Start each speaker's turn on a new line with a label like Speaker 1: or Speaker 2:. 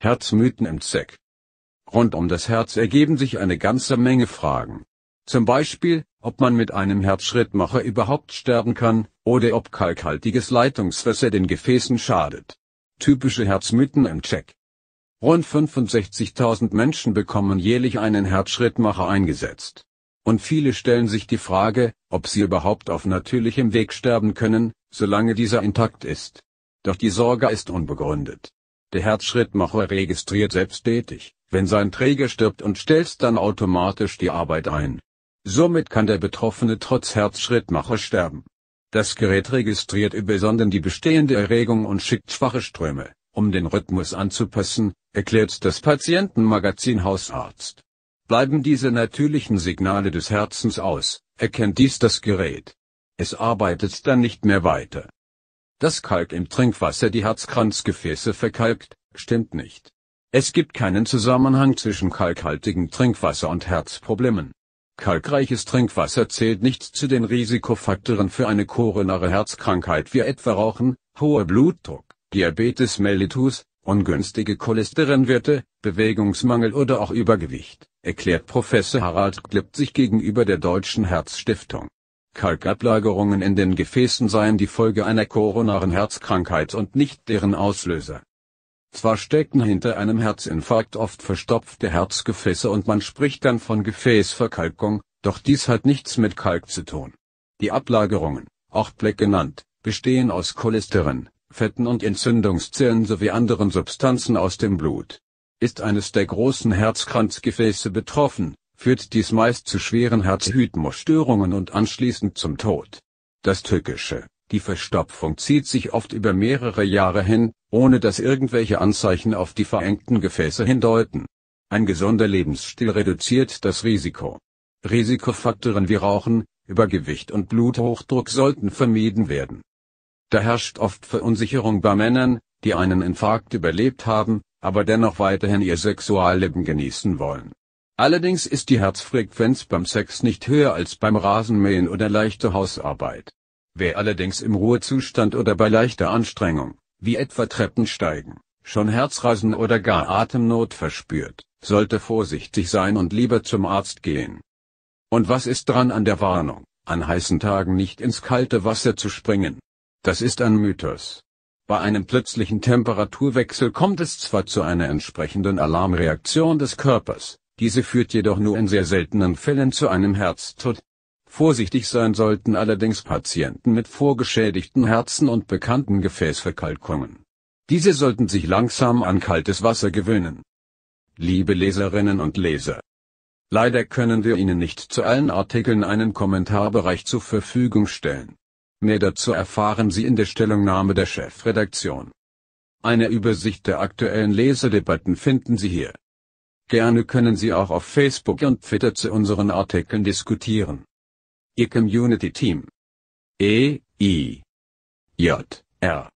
Speaker 1: Herzmythen im Zeck. Rund um das Herz ergeben sich eine ganze Menge Fragen. Zum Beispiel, ob man mit einem Herzschrittmacher überhaupt sterben kann, oder ob kalkhaltiges Leitungswasser den Gefäßen schadet. Typische Herzmythen im Check. Rund 65.000 Menschen bekommen jährlich einen Herzschrittmacher eingesetzt. Und viele stellen sich die Frage, ob sie überhaupt auf natürlichem Weg sterben können, solange dieser intakt ist. Doch die Sorge ist unbegründet. Der Herzschrittmacher registriert selbsttätig, wenn sein Träger stirbt und stellt dann automatisch die Arbeit ein. Somit kann der Betroffene trotz Herzschrittmacher sterben. Das Gerät registriert über Sonden die bestehende Erregung und schickt schwache Ströme, um den Rhythmus anzupassen, erklärt das Patientenmagazin Hausarzt. Bleiben diese natürlichen Signale des Herzens aus, erkennt dies das Gerät. Es arbeitet dann nicht mehr weiter dass Kalk im Trinkwasser die Herzkranzgefäße verkalkt, stimmt nicht. Es gibt keinen Zusammenhang zwischen kalkhaltigem Trinkwasser und Herzproblemen. Kalkreiches Trinkwasser zählt nicht zu den Risikofaktoren für eine koronare Herzkrankheit wie etwa Rauchen, hoher Blutdruck, Diabetes mellitus, ungünstige Cholesterinwerte, Bewegungsmangel oder auch Übergewicht, erklärt Professor Harald Glipp sich gegenüber der Deutschen Herzstiftung. Kalkablagerungen in den Gefäßen seien die Folge einer koronaren Herzkrankheit und nicht deren Auslöser. Zwar stecken hinter einem Herzinfarkt oft verstopfte Herzgefäße und man spricht dann von Gefäßverkalkung, doch dies hat nichts mit Kalk zu tun. Die Ablagerungen, auch Black genannt, bestehen aus Cholesterin, Fetten und Entzündungszellen sowie anderen Substanzen aus dem Blut. Ist eines der großen Herzkranzgefäße betroffen, führt dies meist zu schweren Herzrhythmusstörungen und anschließend zum Tod. Das Tückische, die Verstopfung zieht sich oft über mehrere Jahre hin, ohne dass irgendwelche Anzeichen auf die verengten Gefäße hindeuten. Ein gesunder Lebensstil reduziert das Risiko. Risikofaktoren wie Rauchen, Übergewicht und Bluthochdruck sollten vermieden werden. Da herrscht oft Verunsicherung bei Männern, die einen Infarkt überlebt haben, aber dennoch weiterhin ihr Sexualleben genießen wollen. Allerdings ist die Herzfrequenz beim Sex nicht höher als beim Rasenmähen oder leichter Hausarbeit. Wer allerdings im Ruhezustand oder bei leichter Anstrengung, wie etwa Treppensteigen, schon Herzrasen oder gar Atemnot verspürt, sollte vorsichtig sein und lieber zum Arzt gehen. Und was ist dran an der Warnung, an heißen Tagen nicht ins kalte Wasser zu springen? Das ist ein Mythos. Bei einem plötzlichen Temperaturwechsel kommt es zwar zu einer entsprechenden Alarmreaktion des Körpers, diese führt jedoch nur in sehr seltenen Fällen zu einem Herztod. Vorsichtig sein sollten allerdings Patienten mit vorgeschädigten Herzen und bekannten Gefäßverkalkungen. Diese sollten sich langsam an kaltes Wasser gewöhnen. Liebe Leserinnen und Leser, leider können wir Ihnen nicht zu allen Artikeln einen Kommentarbereich zur Verfügung stellen. Mehr dazu erfahren Sie in der Stellungnahme der Chefredaktion. Eine Übersicht der aktuellen Leserdebatten finden Sie hier. Gerne können Sie auch auf Facebook und Twitter zu unseren Artikeln diskutieren. Ihr Community Team. E, I, J, R.